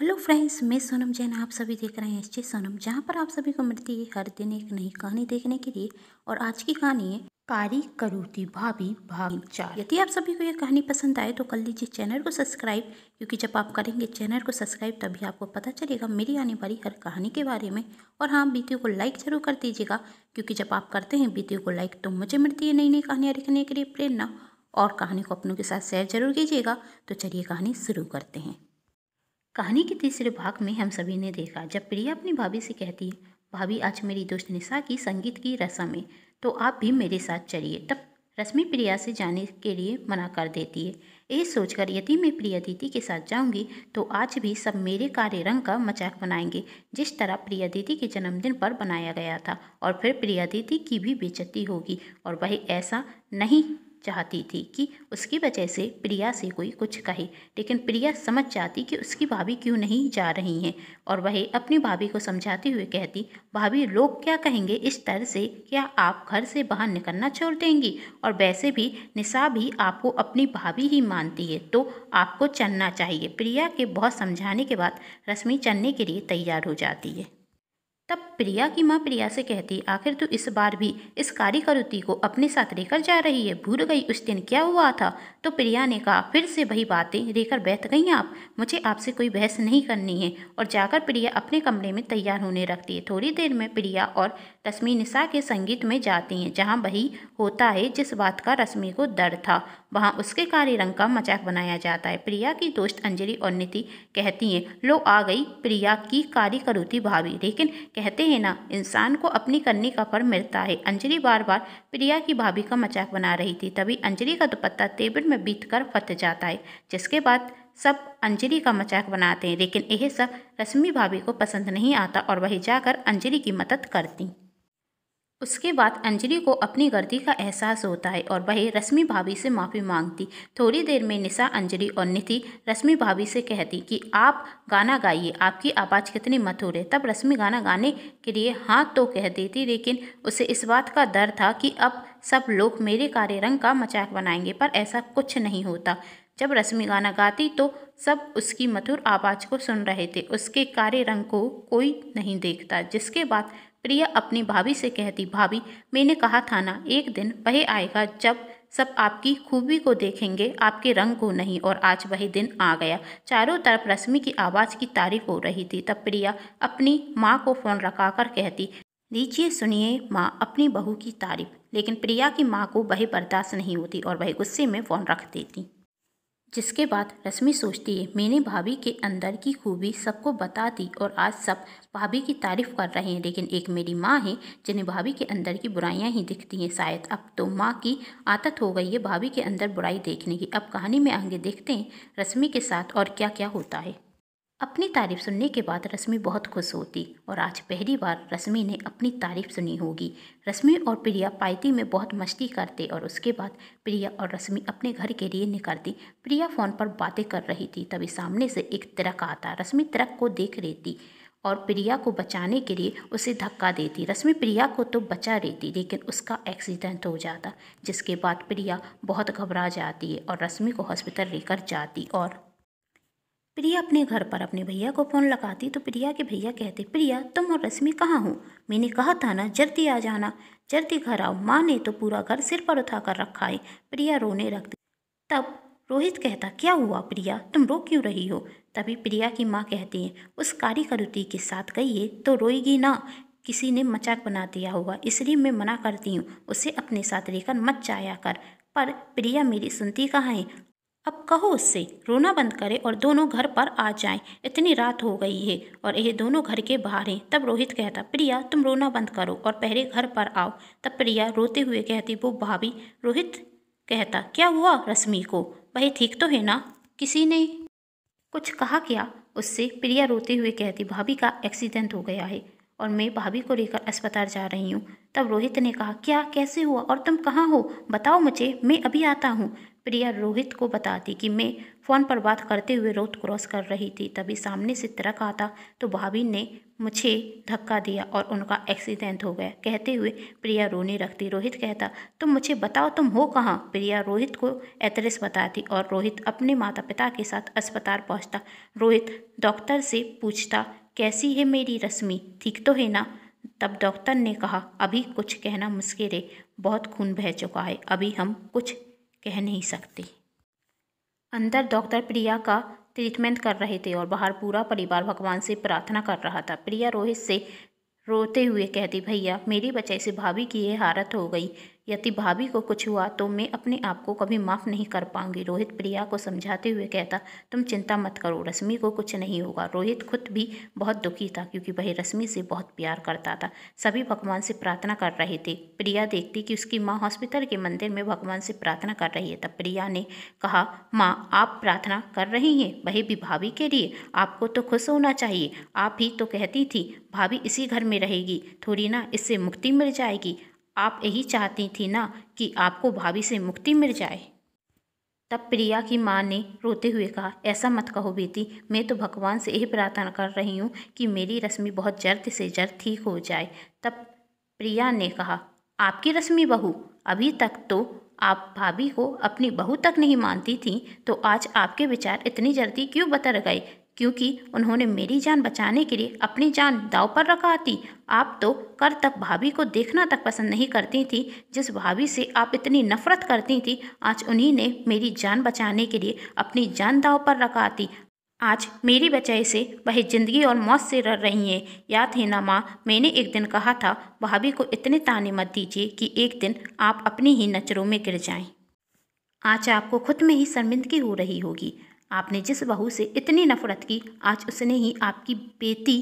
Hello friends मैं सोनम जैन आप सभी देख रहे हैं एस जी सोनम जहाँ पर आप सभी को मिलती है हर दिन एक नई कहानी देखने के लिए और आज की कहानी है कारी करूती भाभी भाग चार यदि आप सभी को यह कहानी पसंद आए तो कर लीजिए चैनल को सब्सक्राइब क्योंकि जब आप करेंगे चैनल को सब्सक्राइब तभी आपको पता चलेगा मेरी आने वाली हर कहानी के बारे में और हाँ वीडियो को लाइक जरूर कर दीजिएगा क्योंकि जब आप करते हैं वीडियो को लाइक तो मुझे मिलती है नई नई कहानियाँ लिखने के लिए प्रेरणा और कहानी को अपनों के साथ शेयर जरूर कीजिएगा तो चलिए कहानी शुरू करते हैं कहानी के तीसरे भाग में हम सभी ने देखा जब प्रिया अपनी भाभी से कहती है भाभी आज मेरी दोस्त निशा की संगीत की रसम है तो आप भी मेरे साथ चलिए तब रश्मि प्रिया से जाने के लिए मना कर देती है ये सोचकर यदि मैं प्रिया दीदी के साथ जाऊंगी तो आज भी सब मेरे कार्य रंग का मजाक बनाएंगे जिस तरह प्रिया दीदी के जन्मदिन पर बनाया गया था और फिर प्रिया दीदी की भी बेचती होगी और वह ऐसा नहीं चाहती थी कि उसकी वजह से प्रिया से कोई कुछ कहे लेकिन प्रिया समझ जाती कि उसकी भाभी क्यों नहीं जा रही हैं और वह अपनी भाभी को समझाते हुए कहती भाभी लोग क्या कहेंगे इस तरह से क्या आप घर से बाहर निकलना छोड़ देंगी और वैसे भी निशा भी आपको अपनी भाभी ही मानती है तो आपको चलना चाहिए प्रिया के बहुत समझाने के बाद रश्मि चलने के लिए तैयार हो जाती है तब प्रिया की माँ प्रिया से कहती आखिर तू इस बार भी इस कारी करुति को अपने साथ लेकर जा रही है भूल गई उस दिन क्या हुआ था तो प्रिया ने कहा फिर से वही बातें लेकर बैठ गई आप मुझे आपसे कोई बहस नहीं करनी है और जाकर प्रिया अपने कमरे में तैयार होने रखती है थोड़ी देर में प्रिया और रश्मि निशा के संगीत में जाती हैं जहाँ वही होता है जिस बात का रश्मि को डर था वहाँ उसके काले रंग का मजाक बनाया जाता है प्रिया की दोस्त अंजलि और निति कहती हैं लो आ गई प्रिया की कारी करुति भाभी लेकिन कह कहते हैं ना इंसान को अपनी करने का फल मिलता है अंजलि बार बार प्रिया की भाभी का मजाक बना रही थी तभी अंजलि का दुपत्ता टेबल में बीत कर फट जाता है जिसके बाद सब अंजलि का मजाक बनाते हैं लेकिन यह सब रश्मि भाभी को पसंद नहीं आता और वही जाकर अंजलि की मदद करती उसके बाद अंजलि को अपनी गलती का एहसास होता है और वह रश्मि भाभी से माफ़ी मांगती थोड़ी देर में निशा अंजलि और निधि रश्मि भाभी से कहती कि आप गाना गाइए आपकी आवाज़ कितनी मधुर है तब रश्मि गाना गाने के लिए हाँ तो कह देती लेकिन उसे इस बात का डर था कि अब सब लोग मेरे कार्य रंग का मचाक बनाएंगे पर ऐसा कुछ नहीं होता जब रश्मि गाना गाती तो सब उसकी मधुर आवाज़ को सुन रहे थे उसके कार्य रंग को कोई नहीं देखता जिसके बाद प्रिया अपनी भाभी से कहती भाभी मैंने कहा था ना एक दिन वह आएगा जब सब आपकी खूबी को देखेंगे आपके रंग को नहीं और आज वही दिन आ गया चारों तरफ रश्मि की आवाज़ की तारीफ हो रही थी तब प्रिया अपनी माँ को फ़ोन कर कहती लीजिए सुनिए माँ अपनी बहू की तारीफ लेकिन प्रिया की माँ को वही बर्दाश्त नहीं होती और वही गुस्से में फ़ोन रख देती जिसके बाद रश्मि सोचती है मैंने भाभी के अंदर की खूबी सबको बता दी और आज सब भाभी की तारीफ़ कर रहे हैं लेकिन एक मेरी माँ है जिन्हें भाभी के अंदर की बुराइयाँ ही दिखती हैं शायद अब तो माँ की आदत हो गई है भाभी के अंदर बुराई देखने की अब कहानी में आगे देखते हैं रश्मि के साथ और क्या क्या होता है अपनी तारीफ़ सुनने के बाद रश्मि बहुत खुश होती और आज पहली बार रश्मि ने अपनी तारीफ़ सुनी होगी रश्मि और प्रिया पायती में बहुत मस्ती करते और उसके बाद प्रिया और रश्मि अपने घर के लिए निकलती प्रिया फ़ोन पर बातें कर रही थी तभी सामने से एक तिरक आता रश्मि तिरक को देख रही और प्रिया को बचाने के लिए उसे धक्का देती रश्मि प्रिया को तो बचा लेती लेकिन उसका एक्सीडेंट हो जाता जिसके बाद प्रिया बहुत घबरा जाती है और रश्मि को हॉस्पिटल लेकर जाती और प्रिया अपने घर पर अपने भैया को फ़ोन लगाती तो प्रिया के भैया कहते प्रिया तुम और रश्मि कहाँ हो मैंने कहा था ना जल्दी आ जाना जल्दी घर आओ माँ ने तो पूरा घर सिर पर उठा कर रखा है प्रिया रोने रख तब रोहित कहता क्या हुआ प्रिया तुम रो क्यों रही हो तभी प्रिया की माँ कहती है उस कारी के साथ गई है तो रोएगी ना किसी ने मचाक बना दिया होगा इसलिए मैं मना करती हूँ उसे अपने साथ लेकर मत जाया कर पर प्रिया मेरी सुनती कहाँ है अब कहो उससे रोना बंद करे और दोनों घर पर आ जाए इतनी रात हो गई है और यह दोनों घर के बाहर हैं तब रोहित कहता प्रिया तुम रोना बंद करो और पहले घर पर आओ तब प्रिया रोते हुए कहती वो भाभी रोहित कहता क्या हुआ रश्मि को भाई ठीक तो है ना किसी ने कुछ कहा क्या उससे प्रिया रोते हुए कहती भाभी का एक्सीडेंट हो गया है और मैं भाभी को लेकर अस्पताल जा रही हूँ तब रोहित ने कहा क्या कैसे हुआ और तुम कहाँ हो बताओ मुझे मैं अभी आता हूँ प्रिया रोहित को बताती कि मैं फ़ोन पर बात करते हुए रोड क्रॉस कर रही थी तभी सामने से ट्रक आता तो भाभी ने मुझे धक्का दिया और उनका एक्सीडेंट हो गया कहते हुए प्रिया रोने रखती रोहित कहता तुम मुझे बताओ तुम हो कहाँ प्रिया रोहित को एड्रेस बताती और रोहित अपने माता पिता के साथ अस्पताल पहुँचता रोहित डॉक्टर से पूछता कैसी है मेरी रश्मि ठीक तो है ना तब डॉक्टर ने कहा अभी कुछ कहना मुश्किल है बहुत खून बह चुका है अभी हम कुछ कह नहीं सकती अंदर डॉक्टर प्रिया का ट्रीटमेंट कर रहे थे और बाहर पूरा परिवार भगवान से प्रार्थना कर रहा था प्रिया रोहित से रोते हुए कहती भैया मेरी वजह से भाभी की यह हालत हो गई यदि भाभी को कुछ हुआ तो मैं अपने आप को कभी माफ़ नहीं कर पाऊंगी रोहित प्रिया को समझाते हुए कहता तुम चिंता मत करो रश्मि को कुछ नहीं होगा रोहित खुद भी बहुत दुखी था क्योंकि वह रश्मि से बहुत प्यार करता था सभी भगवान से प्रार्थना कर रहे थे प्रिया देखती कि उसकी माँ हॉस्पिटल के मंदिर में भगवान से प्रार्थना कर रही है तब प्रिया ने कहा माँ आप प्रार्थना कर रही हैं वही भी भाभी के लिए आपको तो खुश होना चाहिए आप ही तो कहती थी भाभी इसी घर में रहेगी थोड़ी ना इससे मुक्ति मिल जाएगी आप यही चाहती थी ना कि आपको भाभी से मुक्ति मिल जाए तब प्रिया की माँ ने रोते हुए कहा ऐसा मत कहो बेटी मैं तो भगवान से यही प्रार्थना कर रही हूँ कि मेरी रश्मि बहुत जल्द से जल्द ठीक हो जाए तब प्रिया ने कहा आपकी रश्मि बहू अभी तक तो आप भाभी को अपनी बहू तक नहीं मानती थी तो आज आपके विचार इतनी जल्दी क्यों बतर गए क्योंकि उन्होंने मेरी जान बचाने के लिए अपनी जान दाव पर रखा थी आप तो कर तक भाभी को देखना तक पसंद नहीं करती थी जिस भाभी से आप इतनी नफरत करती थी आज उन्हीं ने मेरी जान बचाने के लिए अपनी जान दाव पर रखा थी आज मेरी बचाई से वह ज़िंदगी और मौत से रह रही हैं याद है ना माँ मैंने एक दिन कहा था भाभी को इतने ताने मत दीजिए कि एक दिन आप अपनी ही नजरों में गिर जाएं। आज आपको खुद में ही शर्मिंदगी हो रही होगी आपने जिस बहू से इतनी नफरत की आज उसने ही आपकी बेटी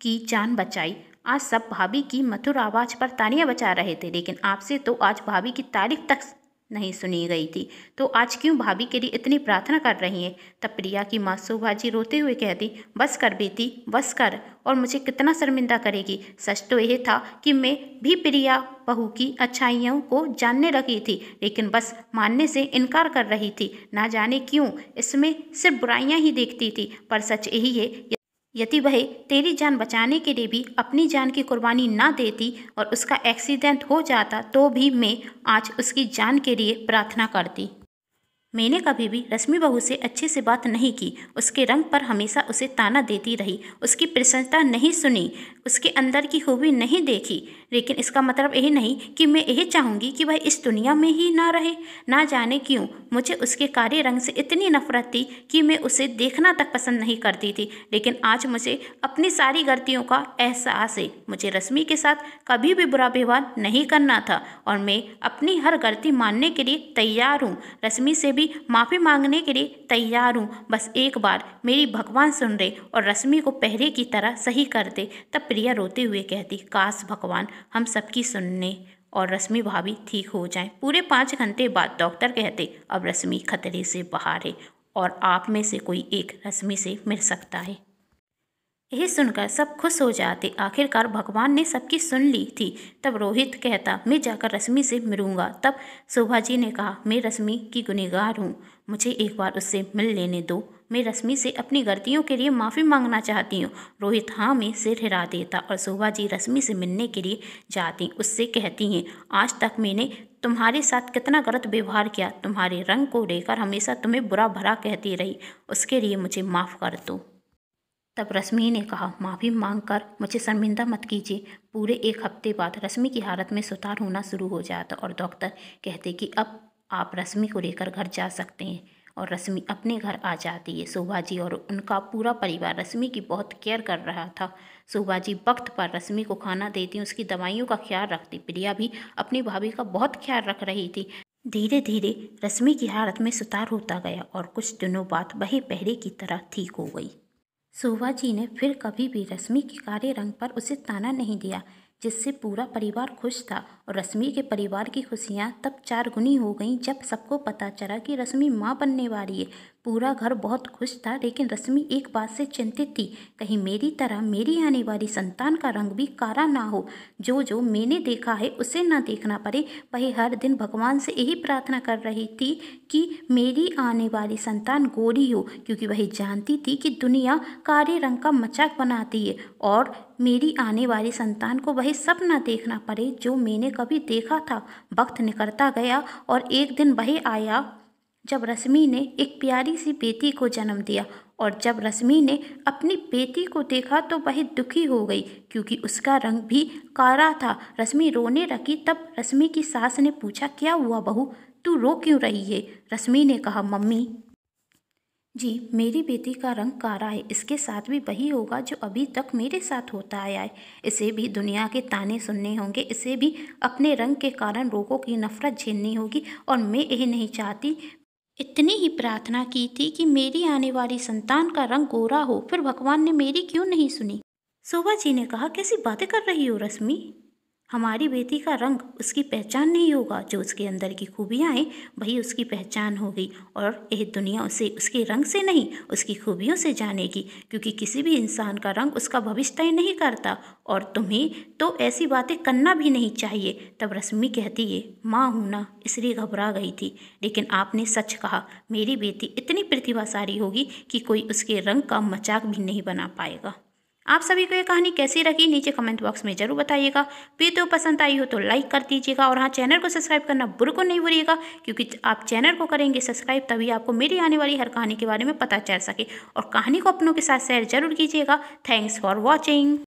की जान बचाई आज सब भाभी की मधुर आवाज़ पर तालियां बचा रहे थे लेकिन आपसे तो आज भाभी की तारीफ तक नहीं सुनी गई थी तो आज क्यों भाभी के लिए इतनी प्रार्थना कर रही हैं तब प्रिया की माँ सुभाजी रोते हुए कहती बस कर बेटी बस कर और मुझे कितना शर्मिंदा करेगी सच तो यह था कि मैं भी प्रिया बहू की अच्छाइयों को जानने लगी थी लेकिन बस मानने से इनकार कर रही थी ना जाने क्यों इसमें सिर्फ बुराइयाँ ही देखती थी पर सच यही है यदि वह तेरी जान बचाने के लिए भी अपनी जान की कुर्बानी ना देती और उसका एक्सीडेंट हो जाता तो भी मैं आज उसकी जान के लिए प्रार्थना करती मैंने कभी भी रश्मि बहू से अच्छे से बात नहीं की उसके रंग पर हमेशा उसे ताना देती रही उसकी प्रसन्नता नहीं सुनी उसके अंदर की खूबी नहीं देखी लेकिन इसका मतलब यही नहीं कि मैं यही चाहूँगी कि वह इस दुनिया में ही ना रहे ना जाने क्यों मुझे उसके कार्य रंग से इतनी नफरत थी कि मैं उसे देखना तक पसंद नहीं करती थी लेकिन आज मुझे अपनी सारी गलतियों का एहसास है मुझे रश्मि के साथ कभी भी बुरा व्यवहार नहीं करना था और मैं अपनी हर गलती मानने के लिए तैयार हूँ रश्मि से भी भी माफ़ी मांगने के लिए तैयार हूँ बस एक बार मेरी भगवान सुन रहे और रश्मि को पहले की तरह सही कर दे तब प्रिया रोते हुए कहती काश भगवान हम सबकी सुनने और रश्मि भाभी ठीक हो जाएं पूरे पाँच घंटे बाद डॉक्टर कहते अब रश्मि खतरे से बाहर है और आप में से कोई एक रश्मि से मिल सकता है यह सुनकर सब खुश हो जाते आखिरकार भगवान ने सबकी सुन ली थी तब रोहित कहता मैं जाकर रश्मि से मिलूंगा तब शोभा जी ने कहा मैं रश्मि की गुनहगार हूँ मुझे एक बार उससे मिल लेने दो मैं रश्मि से अपनी गलतियों के लिए माफ़ी मांगना चाहती हूँ रोहित हाँ में सिर हिरा देता और शोभा जी रश्मि से मिलने के लिए जाती उससे कहती हैं आज तक मैंने तुम्हारे साथ कितना गलत व्यवहार किया तुम्हारे रंग को लेकर हमेशा तुम्हें बुरा भरा कहती रही उसके लिए मुझे माफ़ कर दो तब रश्मि ने कहा माफ़ी मांगकर मुझे शर्मिंदा मत कीजिए पूरे एक हफ्ते बाद रश्मि की हालत में सुधार होना शुरू हो जाता और डॉक्टर कहते कि अब आप रश्मि को लेकर घर जा सकते हैं और रश्मि अपने घर आ जाती है शोभा जी और उनका पूरा परिवार रश्मि की बहुत केयर कर रहा था शोभा जी वक्त पर रश्मि को खाना देती उसकी दवाइयों का ख्याल रखती प्रिया भी अपनी भाभी का बहुत ख्याल रख रही थी धीरे धीरे रश्मि की हालत में सुधार होता गया और कुछ दिनों बाद वही पहले की तरह ठीक हो गई जी ने फिर कभी भी रश्मि के कार्य रंग पर उसे ताना नहीं दिया जिससे पूरा परिवार खुश था और रश्मि के परिवार की खुशियाँ तब चार गुनी हो गईं जब सबको पता चला कि रश्मि माँ बनने वाली है पूरा घर बहुत खुश था लेकिन रश्मि एक बात से चिंतित थी कहीं मेरी तरह मेरी आने वाली संतान का रंग भी कारा ना हो जो जो मैंने देखा है उसे ना देखना पड़े वह हर दिन भगवान से यही प्रार्थना कर रही थी कि मेरी आने वाली संतान गोरी हो क्योंकि वह जानती थी कि दुनिया काले रंग का मचाक बनाती है और मेरी आने वाली संतान को वह सब ना देखना पड़े जो मैंने कभी देखा था वक्त निकलता गया और एक दिन वही आया जब रश्मि ने एक प्यारी सी बेटी को जन्म दिया और जब रश्मि ने अपनी बेटी को देखा तो वही दुखी हो गई क्योंकि उसका रंग भी काला था रश्मि रोने लगी तब रश्मि की सास ने पूछा क्या हुआ बहू तू रो क्यों रही है रश्मि ने कहा मम्मी जी मेरी बेटी का रंग कारा है इसके साथ भी वही होगा जो अभी तक मेरे साथ होता आया है इसे भी दुनिया के ताने सुनने होंगे इसे भी अपने रंग के कारण लोगों की नफरत झेलनी होगी और मैं यही नहीं चाहती इतनी ही प्रार्थना की थी कि मेरी आने वाली संतान का रंग गोरा हो फिर भगवान ने मेरी क्यों नहीं सुनी शोभा जी ने कहा कैसी बातें कर रही हो रश्मि हमारी बेटी का रंग उसकी पहचान नहीं होगा जो उसके अंदर की खूबियाँ हैं वही उसकी पहचान होगी और यह दुनिया उसे उसके रंग से नहीं उसकी खूबियों से जानेगी क्योंकि किसी भी इंसान का रंग उसका भविष्य तय नहीं करता और तुम्हें तो ऐसी बातें करना भी नहीं चाहिए तब रश्मि कहती है माँ हूँ ना इसलिए घबरा गई थी लेकिन आपने सच कहा मेरी बेटी इतनी प्रतिभाशाली होगी कि कोई उसके रंग का मजाक भी नहीं बना पाएगा आप सभी को ये कहानी कैसी रखी नीचे कमेंट बॉक्स में जरूर बताइएगा वीडियो तो पसंद आई हो तो लाइक कर दीजिएगा और हाँ चैनल को सब्सक्राइब करना बिल्कुल नहीं भूलिएगा क्योंकि आप चैनल को करेंगे सब्सक्राइब तभी आपको मेरी आने वाली हर कहानी के बारे में पता चल सके और कहानी को अपनों के साथ शेयर जरूर कीजिएगा थैंक्स फॉर वॉचिंग